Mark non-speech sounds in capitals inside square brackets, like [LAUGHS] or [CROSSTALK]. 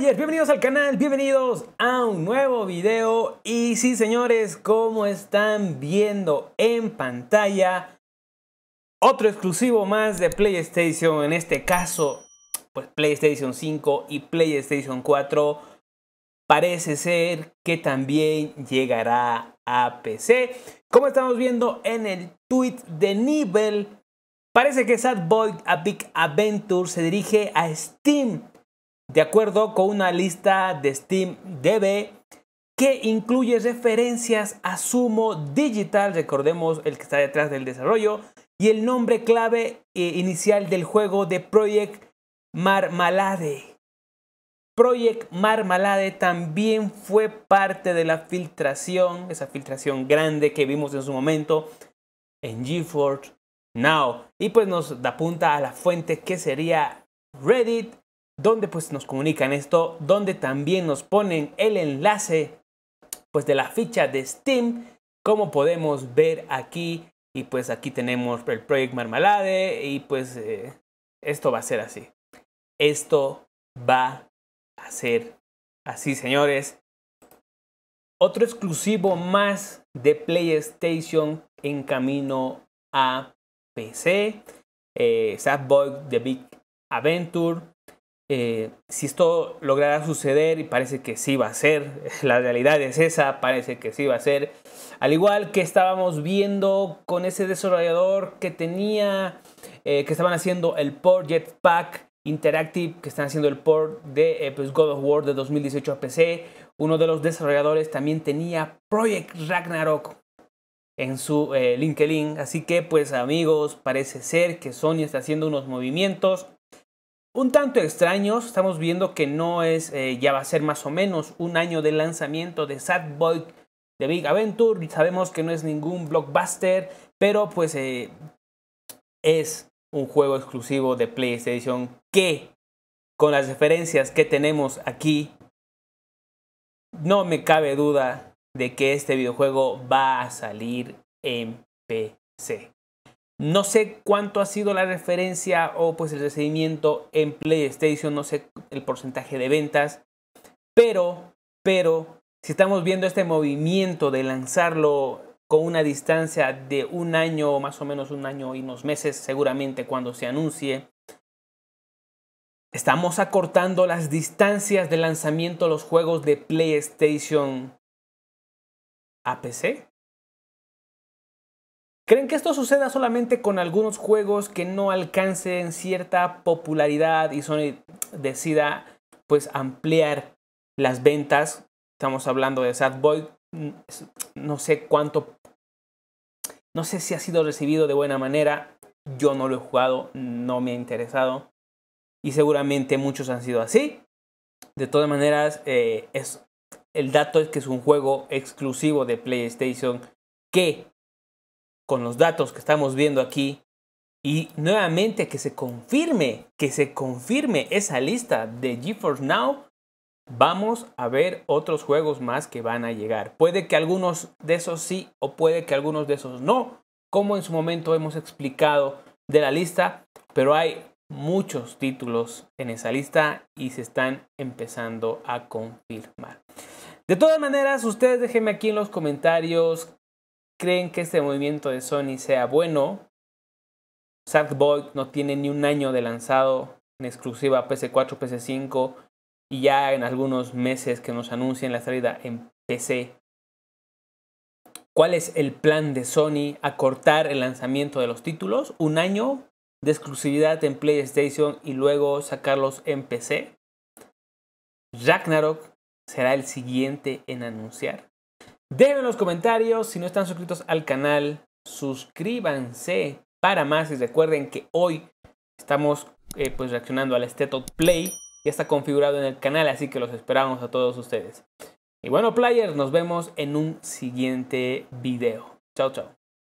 bienvenidos al canal, bienvenidos a un nuevo video y sí señores, como están viendo en pantalla, otro exclusivo más de PlayStation, en este caso, pues PlayStation 5 y PlayStation 4, parece ser que también llegará a PC. Como estamos viendo en el tweet de Nivel, parece que Sad Boy A Big Adventure se dirige a Steam de acuerdo con una lista de Steam DB que incluye referencias a Sumo Digital, recordemos el que está detrás del desarrollo, y el nombre clave eh, inicial del juego de Project Marmalade. Project Marmalade también fue parte de la filtración, esa filtración grande que vimos en su momento en GeForce Now. Y pues nos da punta a la fuente que sería Reddit donde pues nos comunican esto, donde también nos ponen el enlace pues de la ficha de Steam, como podemos ver aquí. Y pues aquí tenemos el Project Marmalade y pues eh, esto va a ser así. Esto va a ser así, señores. Otro exclusivo más de PlayStation en camino a PC. Eh, Sad The Big Adventure eh, si esto logrará suceder, y parece que sí va a ser, [LAUGHS] la realidad es esa, parece que sí va a ser, al igual que estábamos viendo con ese desarrollador que tenía, eh, que estaban haciendo el port Jetpack Interactive, que están haciendo el port de eh, pues, God of War de 2018 a PC, uno de los desarrolladores también tenía Project Ragnarok en su LinkedIn, así que pues amigos, parece ser que Sony está haciendo unos movimientos un tanto extraños. Estamos viendo que no es, eh, ya va a ser más o menos un año de lanzamiento de Sad Boy de Big Adventure. Sabemos que no es ningún blockbuster, pero pues eh, es un juego exclusivo de PlayStation que, con las referencias que tenemos aquí, no me cabe duda de que este videojuego va a salir en PC. No sé cuánto ha sido la referencia o pues el recibimiento en PlayStation, no sé el porcentaje de ventas, pero, pero, si estamos viendo este movimiento de lanzarlo con una distancia de un año, más o menos un año y unos meses, seguramente cuando se anuncie, estamos acortando las distancias de lanzamiento de los juegos de PlayStation a PC. Creen que esto suceda solamente con algunos juegos que no alcancen cierta popularidad y Sony decida pues ampliar las ventas. Estamos hablando de Sad Boy. Mm, no sé cuánto. No sé si ha sido recibido de buena manera. Yo no lo he jugado, no me ha interesado. Y seguramente muchos han sido así. De todas maneras, eh, es, el dato es que es un juego exclusivo de PlayStation que con los datos que estamos viendo aquí y nuevamente que se confirme, que se confirme esa lista de GeForce Now, vamos a ver otros juegos más que van a llegar. Puede que algunos de esos sí o puede que algunos de esos no, como en su momento hemos explicado de la lista, pero hay muchos títulos en esa lista y se están empezando a confirmar. De todas maneras, ustedes déjenme aquí en los comentarios creen que este movimiento de Sony sea bueno. Sad no tiene ni un año de lanzado en exclusiva pc 4 pc 5 y ya en algunos meses que nos anuncien la salida en PC. ¿Cuál es el plan de Sony? ¿Acortar el lanzamiento de los títulos? ¿Un año de exclusividad en PlayStation y luego sacarlos en PC? Ragnarok será el siguiente en anunciar. Dejen los comentarios, si no están suscritos al canal, suscríbanse para más y recuerden que hoy estamos eh, pues reaccionando al Stetod Play, ya está configurado en el canal, así que los esperamos a todos ustedes. Y bueno, players, nos vemos en un siguiente video. Chao, chao.